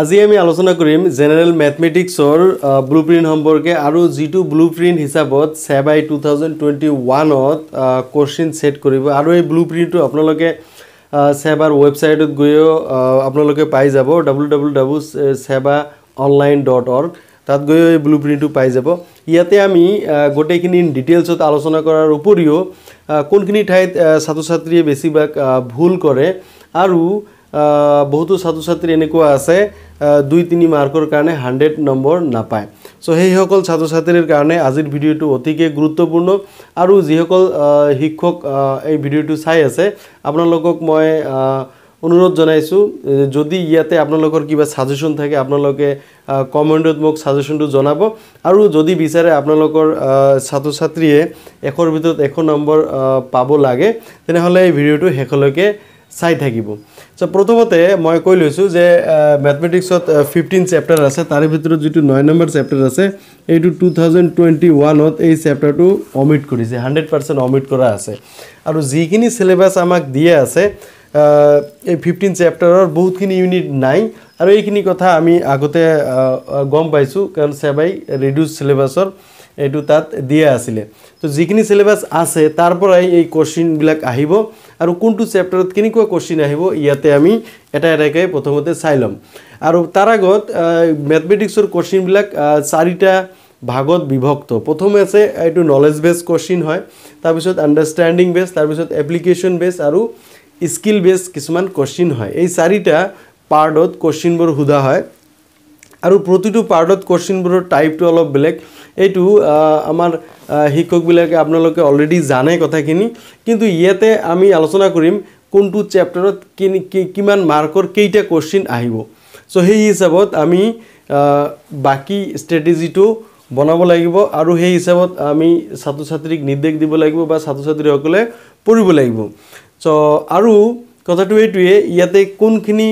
আজি আমি আলোচনা কৰিম জেনেৰেল মেথমেটিক্সৰ ব্লু প্ৰিণ্ট সম্পৰ্কে আৰু যিটো ব্লু প্ৰিণ্ট হিচাপত চেবাই টু থাউজেণ্ড টুৱেণ্টি ওৱানত কোশ্চিন ছেট কৰিব আৰু এই ব্লু প্ৰিণ্টটো আপোনালোকে ছেবাৰ ৱেবছাইটত গৈও আপোনালোকে পাই যাব W W W SEBA online dot org তাত গৈও এই ব্লু প্ৰিণ্টটো পাই যাব ইয়াতে আমি গোটেইখিনি ডিটেইলছত আলোচনা কৰাৰ উপৰিও কোনখিনি ঠাইত ছাত্ৰ ছাত্ৰীয়ে বেছিভাগ ভুল কৰে আৰু বহুতো ছাত্ৰ ছাত্ৰী এনেকুৱা আছে দুই তিনি মাৰ্কৰ কাৰণে হাণ্ড্ৰেড নম্বৰ নাপায় চ' সেইসকল ছাত্ৰ ছাত্ৰীৰ কাৰণে আজিৰ ভিডিঅ'টো অতিকে গুৰুত্বপূৰ্ণ আৰু যিসকল শিক্ষক এই ভিডিঅ'টো চাই আছে আপোনালোকক মই অনুৰোধ জনাইছোঁ যদি ইয়াতে আপোনালোকৰ কিবা ছাজেশ্যন থাকে আপোনালোকে কমেণ্টত মোক ছাজেশ্যনটো জনাব আৰু যদি বিচাৰে আপোনালোকৰ ছাত্ৰ ছাত্ৰীয়ে এশৰ ভিতৰত এশ নম্বৰ পাব লাগে তেনেহ'লে এই ভিডিঅ'টো শেষলৈকে চাই থাকিব চ' প্ৰথমতে মই কৈ লৈছোঁ যে মেথমেটিক্সত ফিফটিন চেপ্টাৰ আছে তাৰে ভিতৰত যিটো নয় নম্বৰ চেপ্টাৰ আছে এইটো টু থাউজেণ্ড টুৱেণ্টি ওৱানত এই চেপ্টাৰটো অমিট কৰিছে হাণ্ড্ৰেড পাৰ্চেণ্ট অমিট কৰা আছে আৰু যিখিনি চিলেবাছ আমাক দিয়ে আছে এই ফিফটিন চেপ্টাৰৰ বহুতখিনি ইউনিট নাই আৰু এইখিনি কথা আমি আগতে গম পাইছোঁ কাৰণ চেবাই ৰিডিউচ চিলেবাছৰ এইটো তাত দিয়া আছিলে তো যিখিনি চিলেবাছ আছে তাৰ পৰাই এই কুৱেশ্যনবিলাক আহিব আৰু কোনটো চেপ্টাৰত কেনেকুৱা কুৱেশ্যন আহিব ইয়াতে আমি এটা এটাকৈ প্ৰথমতে চাই ল'ম আৰু তাৰ আগত মেথমেটিক্সৰ কুৱেশ্যনবিলাক চাৰিটা ভাগত বিভক্ত প্ৰথমে আছে এইটো নলেজ বেছ কুৱেশ্যন হয় তাৰপিছত আণ্ডাৰষ্টেণ্ডিং বেছ তাৰপিছত এপ্লিকেশ্যন বেছ আৰু স্কিল বেছ কিছুমান কুৱেশ্যন হয় এই চাৰিটা পাৰ্টত কুৱেশ্যনবোৰ সোধা হয় আৰু প্ৰতিটো পাৰ্টত কুৱেশ্যনবোৰৰ টাইপটো অলপ বেলেগ এইটো আমাৰ শিক্ষকবিলাকে আপোনালোকে অলৰেডি জানে কথাখিনি কিন্তু ইয়াতে আমি আলোচনা কৰিম কোনটো চেপ্টাৰত কিমান মাৰ্কৰ কেইটা কুৱেশ্যন আহিব চ' সেই হিচাপত আমি বাকী ষ্ট্ৰেটেজিটো বনাব লাগিব আৰু সেই হিচাপত আমি ছাত্ৰ ছাত্ৰীক নিৰ্দেশ দিব লাগিব বা ছাত্ৰ ছাত্ৰীসকলে পঢ়িব লাগিব চ' আৰু কথাটো এইটোৱে ইয়াতে কোনখিনি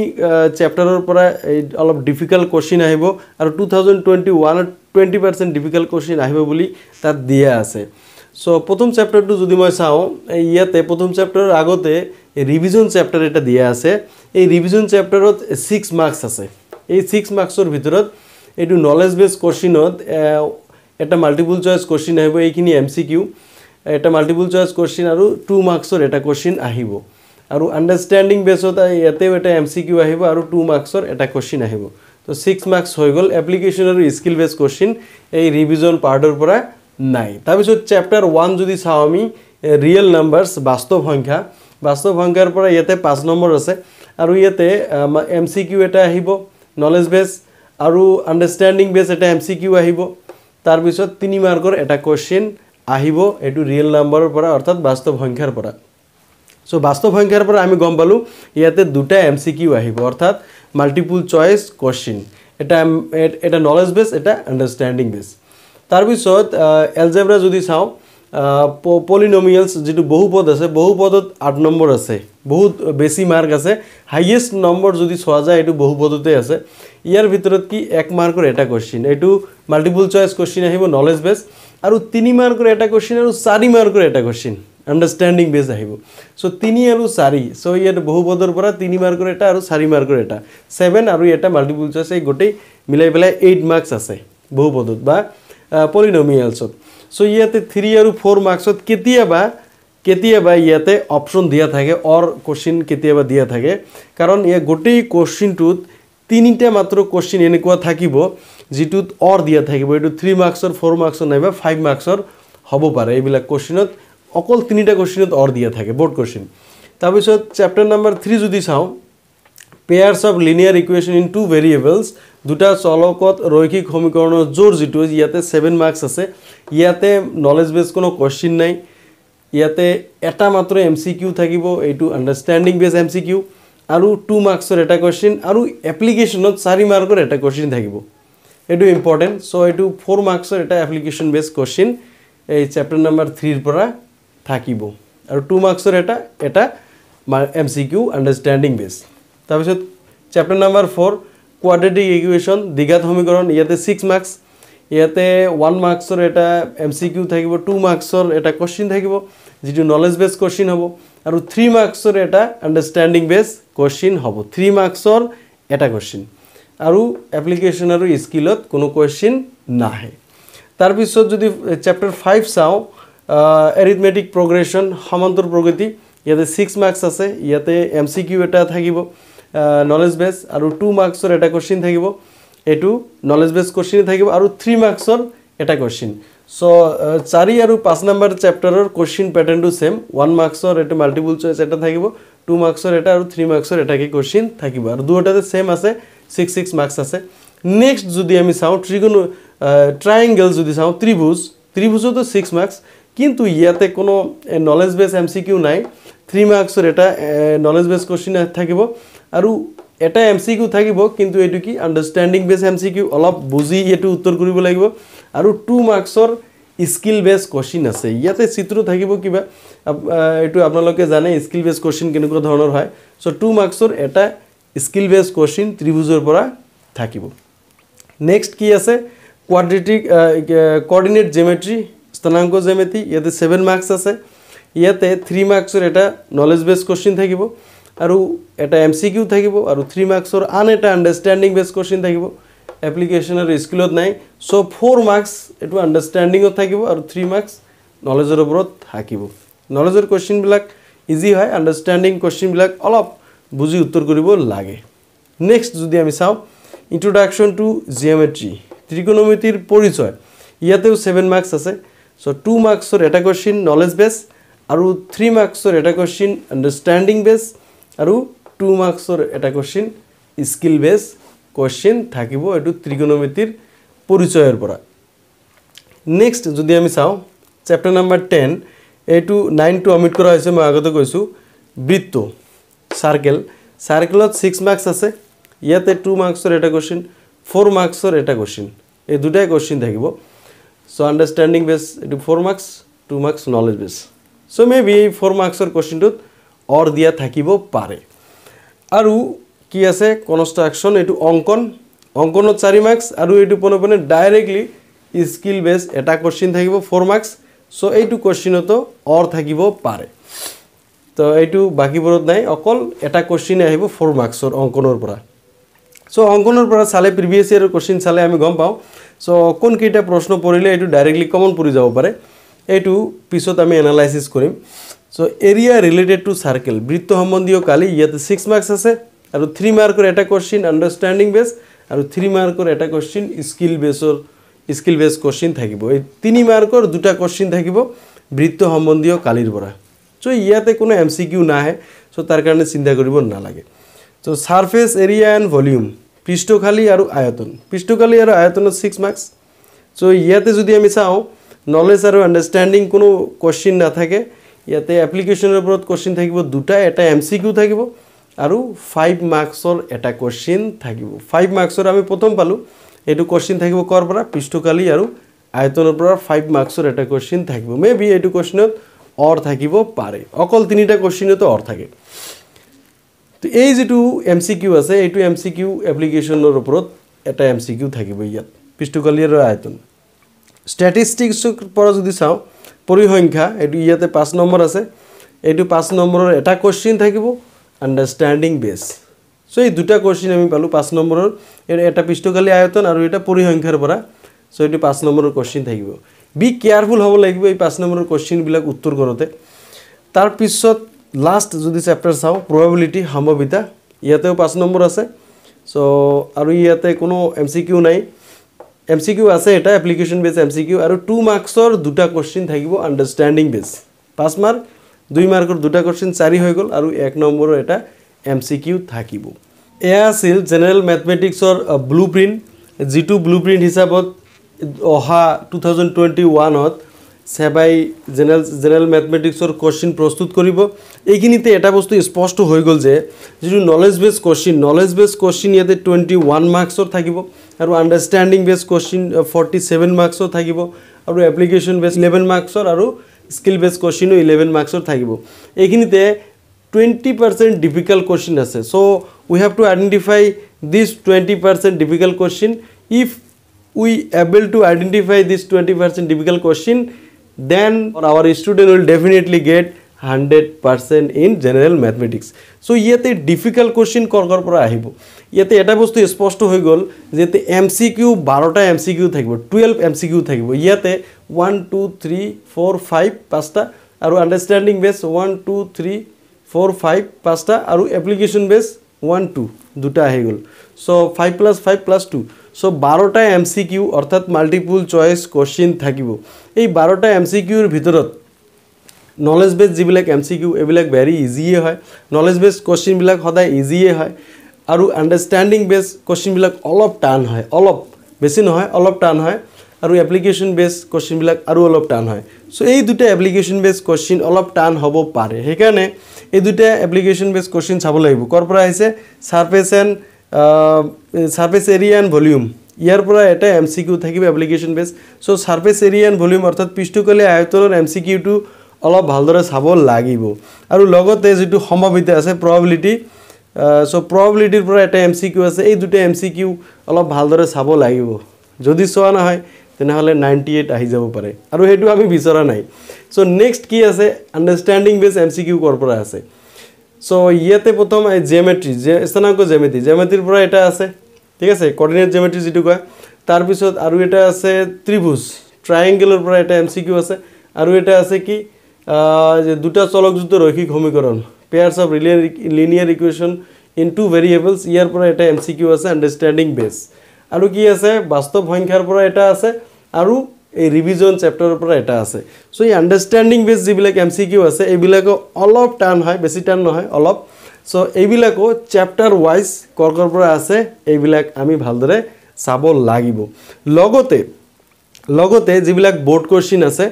চেপ্টাৰৰ পৰা এই অলপ ডিফিকাল্ট কুৱেশ্যন আহিব আৰু টু থাউজেণ্ড টুৱেণ্টি ওৱানত টুৱেণ্টি পাৰ্চেণ্ট ডিফিকাল্ট কুৱেশ্যন আহিব বুলি তাত দিয়া আছে চ' প্ৰথম চেপ্টাৰটো যদি মই চাওঁ ইয়াতে প্ৰথম চেপ্টাৰৰ আগতে ৰিভিজন চেপ্টাৰ এটা দিয়া আছে এই ৰিভিজন চেপ্টাৰত ছিক্স মাৰ্কছ আছে এই ছিক্স মাৰ্কছৰ ভিতৰত এইটো নলেজ বেছ কুৱেশ্যনত এটা মাল্টিপুল চইচ কুৱেশ্যন আহিব এইখিনি এম চি কিউ এটা মাল্টিপুল চইচ কুৱেশ্যন আৰু টু মাৰ্কছৰ এটা কুৱেশ্যন আহিব আৰু আণ্ডাৰষ্টেণ্ডিং বেছত ইয়াতেও এটা এম চি কিউ আহিব আৰু টু মাৰ্কছৰ এটা কুৱেশ্যন আহিব তো ছিক্স মাৰ্কছ হৈ গ'ল এপ্লিকেশ্যন আৰু স্কিল বেছ কুৱেশ্যন এই ৰিভিজন পাৰ্টৰ পৰা নাই তাৰপিছত চেপ্টাৰ ওৱান যদি চাওঁ আমি ৰিয়েল নাম্বাৰছ বাস্তৱ সংখ্যা বাস্তৱ সংখ্যাৰ পৰা ইয়াতে পাঁচ নম্বৰ আছে আৰু ইয়াতে এম চি কিউ এটা আহিব নলেজ বেছ আৰু আণ্ডাৰষ্টেণ্ডিং বেছ এটা এম চি কিউ আহিব তাৰপিছত তিনি মাৰ্কৰ এটা কুৱেশ্যন আহিব এইটো ৰিয়েল নাম্বাৰৰ পৰা অৰ্থাৎ বাস্তৱ সংখ্যাৰ পৰা সো বাস্তব সংখ্যাৰ পৰা আমি গম পালোঁ ইয়াতে দুটা এম চি কিউ আহিব অৰ্থাৎ মাল্টিপুল চইচ কুৱেশ্যন এটা এটা নলেজ বেছ এটা আণ্ডাৰষ্টেণ্ডিং বেছ তাৰপিছত এলজেব্ৰা যদি চাওঁ পলিনমিয়েলছ যিটো বহুপদ আছে বহুপদত আঠ নম্বৰ আছে বহুত বেছি মাৰ্ক আছে হাইয়েষ্ট নম্বৰ যদি চোৱা যায় এইটো বহুপদতে আছে ইয়াৰ ভিতৰত কি এক মাৰ্কৰ এটা কুৱেশ্যন এইটো মাল্টিপুল চইচ কুৱেশ্যন আহিব নলেজ বেছ আৰু তিনি মাৰ্কৰ এটা কুৱেশ্যন আৰু চাৰি মাৰ্কৰ এটা কুৱেশ্যন আণ্ডাৰষ্টেণ্ডিং বেজ আহিব চ' তিনি আৰু চাৰি চ' ইয়াত বহু পদৰ পৰা তিনি মাৰ্কৰ এটা আৰু চাৰি মাৰ্কৰ এটা ছেভেন আৰু এটা মাল্টিপল চয়েস এই গোটেই মিলাই পেলাই এইট মাৰ্কস আছে বহু পদত বা পলিনমিয়ালসত চ' ইয়াতে থ্ৰী আৰু ফ'ৰ মাৰ্কসত কেতিয়াবা কেতিয়াবা ইয়াতে অপশ্যন দিয়া থাকে অৰ কোশ্চিন কেতিয়াবা দিয়া থাকে কাৰণ ইয়াত গোটেই কোশ্চিনটুত তিনিটা মাত্ৰ কোশ্চিন এনেকুৱা থাকিব যিটোত অৰ দিয়া থাকিব এইটো থ্ৰী মাৰ্কছৰ ফ'ৰ মাৰ্কছৰ নাইবা ফাইভ মাৰ্কছৰ হব পাৰে এইবিলাক কোশ্চিনত অকল তিনিটা কুৱেশ্যনত অৰ দিয়া থাকে বৰ্ড কুৱেশ্যন তাৰপিছত চেপ্টাৰ নম্বৰ থ্ৰী যদি চাওঁ pairs of linear equation in two variables দুটা চলকত ৰৈখিক সমীকৰণৰ জোৰ যিটো ইয়াতে ছেভেন মাৰ্কছ আছে ইয়াতে নলেজ বেছ কোনো কুৱেশ্যন নাই ইয়াতে এটা মাত্ৰ এম চি কিউ থাকিব এইটো understanding base M C Q আৰু টু মাৰ্কছৰ এটা কুৱেশ্যন আৰু এপ্লিকেশ্যনত চাৰি মাৰ্কৰ এটা কুৱেশ্যন থাকিব এইটো ইম্পৰ্টেণ্ট চ' এইটো ফ'ৰ মাৰ্কছৰ এটা এপ্লিকেশ্যন বেছ কুৱেশ্যন এই চেপ্টাৰ নম্বৰ থ্ৰীৰ পৰা থাকিব আৰু টু মাৰ্কছৰ এটা এটা M C Q understanding base তাৰপিছত chapter number four quadratic equation দীঘাত সমীকৰণ ইয়াতে ছিক্স মাৰ্কছ ইয়াতে ওৱান মাৰ্কছৰ এটা এম চি কিউ থাকিব টু মাৰ্কছৰ এটা কুৱশ্যন থাকিব যিটো নলেজ বেছ কুৱশ্যন হ'ব আৰু থ্ৰী মাৰ্কছৰ এটা আণ্ডাৰষ্টেণ্ডিং বেছ কুৱশ্যন হ'ব থ্ৰী মাৰ্কছৰ এটা কুৱশ্যন আৰু এপ্লিকেশ্যন আৰু স্কিলত কোনো কুৱশ্যন নাহে তাৰপিছত যদি চেপ্টাৰ ফাইভ চাওঁ এৰিথমেটিক প্ৰগ্ৰেশ্যন সমান্তৰ প্ৰগতি ইয়াতে ছিক্স মাৰ্কছ আছে ইয়াতে এম চি কিউ এটা থাকিব নলেজ বেছ আৰু টু মাৰ্কছৰ এটা কুৱেশ্যন থাকিব এইটো নলেজ বেছ কুৱেশ্যনেই থাকিব আৰু থ্ৰী মাৰ্কছৰ এটা কুৱেশ্যন চ' চাৰি আৰু পাঁচ নম্বৰ চেপ্টাৰৰ কুৱেশ্যন পেটাৰ্ণটো ছেম ওৱান মাৰ্কছৰ এইটো মাল্টিপুল চইচ এটা থাকিব টু মাৰ্কছৰ এটা আৰু থ্ৰী মাৰ্কছৰ এটাকে কুৱেশ্যন থাকিব আৰু দুয়োটাতে ছেম আছে ছিক্স ছিক্স মাৰ্কছ আছে নেক্সট যদি আমি চাওঁ ত্ৰিগুণ ট্ৰাইংগল যদি চাওঁ ত্ৰিভুজ ত্ৰিভুজতো ছিক্স মাৰ্কছ কিন্তু ইয়াতে কোনো knowledge base M C Q নাই থ্ৰী মাৰ্কছৰ এটা নলেজ বেছ কুৱেশ্যন থাকিব আৰু এটা এম চি কিউ থাকিব কিন্তু এইটো কি understanding base M C Q অলপ বুজি এইটো উত্তৰ কৰিব লাগিব আৰু টু মাৰ্কছৰ স্কিল বেছ কুৱেশ্যন আছে ইয়াতে চিত্ৰ থাকিব কিবা এইটো আপোনালোকে জানে স্কিল বেছ কুৱেশ্যন কেনেকুৱা ধৰণৰ হয় চ' টু মাৰ্কছৰ এটা স্কিল বেছ কুৱেশ্যন ত্ৰিভুজৰ পৰা থাকিব নেক্সট কি আছে কোৱাড্ৰেটিক কৰ্ডিনেট জিঅমেট্ৰি স্থানাংক জ্যামিতি ইয়াতে ছেভেন মাৰ্কছ আছে ইয়াতে থ্ৰী মাৰ্কছৰ এটা নলেজ বেছ কুৱেশ্যন থাকিব আৰু এটা এম চি কিউ থাকিব আৰু থ্ৰী মাৰ্কছৰ আন এটা আণ্ডাৰষ্টেণ্ডিং বেছ কোশ্চিন থাকিব এপ্লিকেশনেৰ স্কুলত নাই সো ফ'ৰ মাৰ্কস এইটো আণ্ডাৰষ্টেণ্ডিঙত থাকিব আৰু থ্ৰী মাৰ্কছ নলেজৰ ওপৰত থাকিব নলেজৰ কুৱেশ্যনবিলাক ইজি হয় আণ্ডাৰষ্টেণ্ডিং কুৱেশ্যনবিলাক অলপ বুজি উত্তৰ কৰিব লাগে নেক্সট যদি আমি চাওঁ ইণ্ট্ৰডাকশ্যন টু জিঅ'মেট্ৰি ত্ৰিকোণমিতিৰ পৰিচয় ইয়াতেও ছেভেন মাৰ্কস আছে সো টু মার্কসর এটা কোশ্চিন নলেজ বেস আর থ্রি মার্কসর এটা কোশ্চিন আন্ডারস্ট্যান্ডিং বেস আর টু মার্কসর এটা কোশ্চিন স্কিল বেস কোশ্চিন থাকিব এটু ত্রিগোনোমিতির পরিচয়ের পরা নেক্সট যদি আমি চাও চ্যাপ্টার নাম্বার টেন এইটু নাইনটু অমিট করা হয়েছে মানে আগত কইসু বৃত্ত সার্কেল সার্কেলত সিক্স মার্কস আছে ইয়াতে টু মার্কসর এটা কোশ্চিন ফোর মার্কসর এটা কোশ্চিন এই দুটাই কোশ্চিন থাকবে So understanding base it is 4 marks, 2 marks knowledge base. So maybe 4 marks or question to or dia thakibo pare. Aru kia se construction it onkon onkon not sari marks aru it upon upon directly skill base attack question thakibo 4 marks. So a to question to or thakibo pare. So a to baki borot nai okol attack question ahibo 4 marks or onkon or pura. So onkon or pura sale previous year question sale ami gompao. So কোনকেইটা প্রশ্ন পড়লে এই directly common পড়ে যাব পারে এই পিছত আমি এনালাইসিস করিম so area related to circle বৃত্ত সম্বন্ধীয় কালি ইয়াতে সিক্স মার্কস আছে আর থ্রি মার্কর এটা কোশ্চিন আন্ডারস্ট্যান্ডিং বেস আর থ্রি মার্কর এটা কোশ্চিন স্কিল বেসর স্কিল বেস কোশ্চিন থাকিব এই তিন মার্কর দুটা কোশ্চিন থাকিব বৃত্ত সম্বন্ধীয় কালির পরা সো ইয়াতে কোনো এম সি কিউ না সো তার কারণে চিন্তা করব না লাগে so surface area and volume পৃষ্ঠকালী আৰু আয়তন পৃষ্ঠকালী আৰু আয়তনত ছিক্স মাৰ্কছ চ' ইয়াতে যদি আমি চাওঁ নলেজ আৰু আণ্ডাৰষ্টেণ্ডিং কোনো কুৱেশ্যন নাথাকে ইয়াতে এপ্লিকেশ্যনৰ ওপৰত কুৱেশ্যন থাকিব দুটা এটা এম চি কিউ থাকিব আৰু ফাইভ মাৰ্কছৰ এটা কুৱেশ্যন থাকিব ফাইভ মাৰ্কছৰ আমি প্ৰথম পালোঁ এইটো কুৱেশ্যন থাকিব কৰ পৰা পৃষ্ঠকালী আৰু আয়তনৰ পৰা ফাইভ মাৰ্কছৰ এটা কুৱেশ্যন থাকিব মে বি এইটো কুৱেশ্যনত অৰ থাকিব পাৰে অকল তিনিটা কুৱেশ্যনতো অৰ থাকে তো এই যিটো এম চি কিউ আছে এইটো এম চি কিউ এপ্লিকেশ্যনৰ ওপৰত এটা এম চি কিউ থাকিব ইয়াত পিষ্টুকালিয়াৰ আয়তন ষ্টেটিষ্টিক্সৰ পৰা যদি চাওঁ পৰিসংখ্যা এইটো ইয়াতে পাঁচ নম্বৰ আছে এইটো পাঁচ নম্বৰৰ এটা কুৱেশ্যন থাকিব আণ্ডাৰষ্টেণ্ডিং বেছ চ' এই দুটা কুৱেশ্যন আমি পালোঁ পাঁচ নম্বৰৰ এইটো এটা পৃষ্ঠকালী আয়তন আৰু এটা পৰিসংখ্যাৰ পৰা চ' এইটো পাঁচ নম্বৰৰ কুৱেশ্যন থাকিব বি কেয়াৰফুল হ'ব লাগিব এই পাঁচ নম্বৰৰ কুৱেশ্যনবিলাক উত্তৰ কৰোঁতে তাৰপিছত লাষ্ট যদি চেপ্টাৰ চাওঁ প্ৰবেবিলিটি সম্ভাৱিতা ইয়াতেও পাঁচ নম্বৰ আছে চ' আৰু ইয়াতে কোনো এম চি কিউ নাই এম চি কিউ আছে এটা application base M C Q আৰু টু মাৰ্কছৰ দুটা কুৱেশ্যন থাকিব আণ্ডাৰষ্টেণ্ডিং বেছ পাঁচ মাৰ্ক দুই মাৰ্কৰ দুটা কুৱেশ্যন চাৰি হৈ গ'ল আৰু এক নম্বৰৰ এটা এম চি কিউ থাকিব এয়া আছিল জেনেৰেল মেথমেটিক্সৰ ব্লু প্ৰিণ্ট যিটো ব্লু প্ৰিণ্ট হিচাপত অহা টু থাউজেণ্ড টুৱেণ্টি ওৱানত সেবাই জেনেৰেল জেনেৰেল মেথমেটিক্সৰ কুৱেশ্যন প্ৰস্তুত কৰিব এইখিনিতে এটা বস্তু স্পষ্ট হৈ গ'ল যে যিটো knowledge base question knowledge base question ইয়াতে টুৱেণ্টি ওৱান মাৰ্কছৰ থাকিব আৰু আণ্ডাৰষ্টেণ্ডিং বেছ কুৱেশ্যন ফৰ্টি ছেভেন মাৰ্কছৰ থাকিব আৰু এপ্লিকেশ্যন বেছ ইলেভেন মাৰ্কছৰ আৰু স্কিল বেছ কুৱেশ্যনো ইলেভেন মাৰ্কছৰ থাকিব এইখিনিতে টুৱেণ্টি পাৰ্চেণ্ট ডিফিকাল্ট কুৱেশ্যন আছে so' we have to identify this twenty percent difficult question if we able to identify this twenty percent difficult question then our student will definitely get 100% in general mathematics. So, this is a difficult question. This is a very difficult question. This is MCQ, 12 MCQ, 12 MCQ. This is 1, 2, 3, 4, 5, and understanding base 1, 2, 3, 4, 5, and application base one two দুটা আহি গ'ল so' five plus five plus two so' বাৰটা M C Q অৰ্থাৎ multiple choice question থাকিব এই বাৰটা M C কিউৰ ভিতৰত knowledge base যিবিলাক এম চি কিউ এইবিলাক ভেৰি ইজিয়ে হয় নলেজ বেছ কুৱেশ্যনবিলাক সদায় ইজিয়ে হয় আৰু আণ্ডাৰষ্টেণ্ডিং বেছ কুৱেশ্যনবিলাক অলপ টান হয় অলপ বেছি নহয় অলপ টান হয় আৰু এপ্লিকেশ্যন বেছ কুৱেশ্যনবিলাক আৰু অলপ টান হয় চ' এই দুটা এপ্লিকেশ্যন বেছ কুৱেশ্যন অলপ টান হ'ব পাৰে সেইকাৰণে এই দুটা এপ্লিকেশ্যন বেস কোশ্চিন চাব লাগিব ক'ৰ পৰা আহিছে surface and surface area and volume ইয়াৰ পৰা এটা এম চি কিউ থাকিব application base so surface area and volume অৰ্থাৎ পৃষ্ঠকলে আয়তনৰ এম চি কিউটো অলপ ভালদৰে চাব লাগিব আৰু লগতে যিটো সম্ভাৱিতা আছে প্ৰবাবিলিটি সো প্ৰবাবিলিটিৰ পৰা এটা এম চি কিউ আছে এই দুটা এম চি কিউ অলপ ভালদৰে চাব লাগিব যদি চোৱা নহয় তেনেহ'লে নাইণ্টি এইট আহি যাব পাৰে আৰু সেইটো আমি বিচৰা নাই চ' নেক্সট কি আছে understanding base M C Q ক'ৰ পৰা আছে চ' ইয়াতে প্ৰথম জেমেট্ৰি জে স্থানাংক জেমেট্ৰি জেমেট্ৰিৰ পৰা এটা আছে ঠিক আছে কৰ্ডিনেট জেমেট্ৰি যিটো কয় তাৰপিছত আৰু এটা আছে ত্ৰিভুজ ট্ৰায়েংগেলৰ পৰা এটা এম চি কিউ আছে আৰু এটা আছে কি যে দুটা চলকযুক্ত ৰৈশিক সমীকৰণ পেয়াৰ্ছ অফ ৰিলিয়াৰ linear equation in two variables ইয়াৰ পৰা এটা এম চি কিউ আছে আণ্ডাৰষ্টেণ্ডিং বেছ আৰু কি আছে বাস্তৱ সংখ্যাৰ পৰা এটা আছে আৰু এই ৰিভিজন চেপ্টাৰৰ পৰা এটা আছে চ' এই আণ্ডাৰষ্টেণ্ডিং বেছ যিবিলাক এম চি কিউ আছে এইবিলাকো অলপ টান হয় বেছি টান নহয় অলপ চ' এইবিলাকো চেপ্টাৰ ৱাইজ কৰ্কৰ পৰা আছে এইবিলাক আমি ভালদৰে চাব লাগিব লগতে লগতে যিবিলাক বৰ্ড কুৱেশ্যন আছে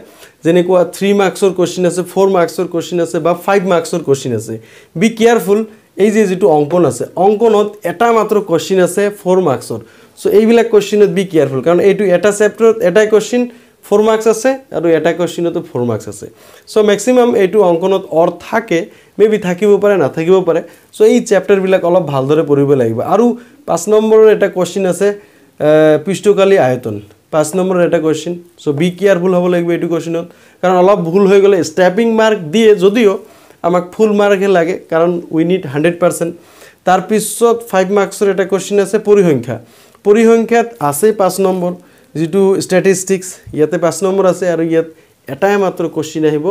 যেনেকুৱা থ্ৰী মাৰ্কছৰ কুৱেশ্যন আছে ফ'ৰ মাৰ্কছৰ কুৱেশ্যন আছে বা ফাইভ মাৰ্কছৰ কুৱেশ্যন আছে বি কেয়াৰফুল এই যে যিটো অংকন আছে অংকনত এটা মাত্ৰ কোশ্চিন আছে ফ'ৰ মাৰ্কছৰ চ' এইবিলাক কুৱেশ্যনত বি কেয়াৰফুল কাৰণ এইটো এটা চেপ্টাৰত এটাই কুৱেশ্যন ফ'ৰ মাৰ্কছ আছে আৰু এটা কুৱেশ্যনতো ফ'ৰ মাৰ্কছ আছে চ' মেক্সিমাম এইটো অংকনত অৰ থাকে মেবি থাকিব পাৰে না থাকিব পাৰে সো এই চেপ্টাৰবিলাক অলপ ভালদৰে পঢ়িব লাগিব আৰু পাঁচ নম্বৰৰ এটা কুৱেশ্যন আছে পিষ্টকালি আয়তন পাঁচ নম্বৰৰ এটা কোশ্চিন চ' বি কেয়াৰফুল হ'ব লাগিব এইটো কুৱেশ্যনত কাৰণ অলপ ভুল হৈ গলে ষ্টেপিং মাৰ্ক দিয়ে যদিও আমাক ফুল মার্কে লাগে কারণ উই নিড হান্ড্রেড পার্সেন্ট তারপর ফাইভ মার্কসর এটা কোশ্চিন আছে পরিসংখ্যা পরিসংখ্যাত আছে পাঁচ নম্বর যেটু স্ট্যাটিস্টিক্স ইয়াতে পাঁচ নম্বর আছে আর ইয়াত এটাই মাত্র কোশ্চিন আহিব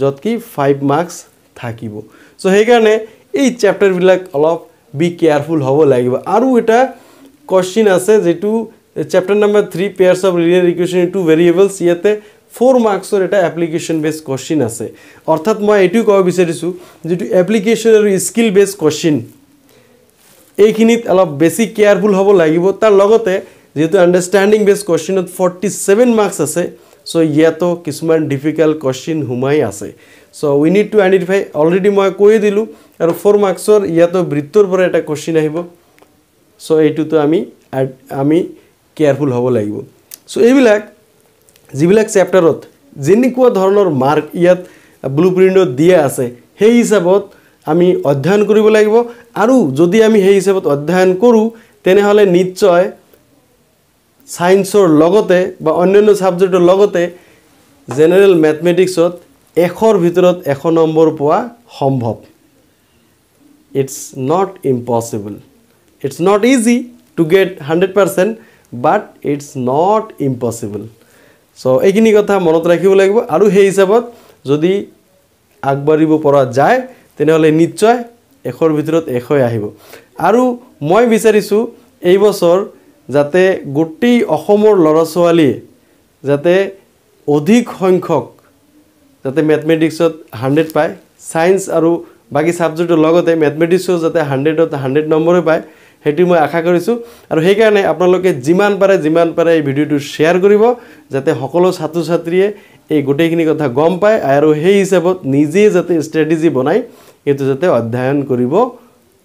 যত কি ফাইভ মার্কস থাকিব সো সেইকাৰণে এই চ্যাপ্টারবিলাক অলপ বি কেয়ারফুল হব লাগিব আর এটা কোশ্চিন আছে যেটু chapter number three pairs of linear equation two variables ইয়াতে ফোর মার্কসর এটা অ্যাপ্লিকেশন বেস কোশ্চিন আছে অর্থাৎ মই এটাই কব বিচারিছো যে অ্যাপ্লিকেশন আর স্কিল বেস কোশ্চিন এইখিন অল্প বেশি কেয়ারফুল হব লাগিব তার লগতে যেহেতু আন্ডারস্ট্যান্ডিং বেস কোশ্চিনত ফর্টি সেভেন মার্কস আছে সো ইয়াতো কিছু ডিফিকাল্ট কোশ্চিন সুমাই আছে so we need to identify already মই কয়ে দিলু আর ফোর মার্কসর ইয়াতো বৃত্তর পরে একটা কোশ্চিন আহিব সো এইটুতো আমি আমি কেয়ারফুল হব লাগিব সো এইবিলাক যিবিলাক চেপ্টাৰত যেনেকুৱা ধৰণৰ মাৰ্ক ইয়াত ব্লু প্ৰিণ্টত দিয়া আছে সেই হিচাপত আমি অধ্যয়ন কৰিব লাগিব আৰু যদি আমি সেই হিচাপত অধ্যয়ন কৰোঁ তেনেহ'লে নিশ্চয় ছায়েন্সৰ লগতে বা অন্যান্য চাবজেক্টৰ লগতে জেনেৰেল মেথমেটিক্সত এশৰ ভিতৰত এশ নম্বৰ পোৱা সম্ভৱ it's not impossible it's not easy to get hundred percent but it's not impossible so' এইখিনি কথা মনত ৰাখিব লাগিব আৰু সেই হিচাপত যদি আগবাঢ়িব পৰা যায় তেনেহ'লে নিশ্চয় এশৰ ভিতৰত এশই আহিব আৰু মই বিচাৰিছোঁ এইবছৰ যাতে গোটেই অসমৰ ল'ৰা ছোৱালীয়ে যাতে অধিক সংখ্যক যাতে মেথমেটিক্সত হাণ্ড্ৰেড পায় ছায়েন্স আৰু বাকী ছাবজেক্টৰ লগতে মেথমেটিক্সো যাতে হাণ্ড্ৰেডত হাণ্ড্ৰেড নম্বৰে পায় সেইটো মই আশা কৰিছোঁ আৰু সেইকাৰণে আপোনালোকে যিমান পাৰে যিমান পাৰে এই ভিডিঅ'টো শ্বেয়াৰ কৰিব যাতে সকলো ছাত্ৰ ছাত্ৰীয়ে এই গোটেইখিনি কথা গম পায় আৰু সেই হিচাপত নিজে যাতে ষ্ট্ৰেটেজি বনাই এইটো যাতে অধ্যয়ন কৰিব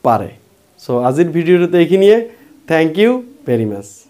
পাৰে চ' আজিৰ ভিডিঅ'টোতে এইখিনিয়ে থেংক ইউ ভেৰি মাছ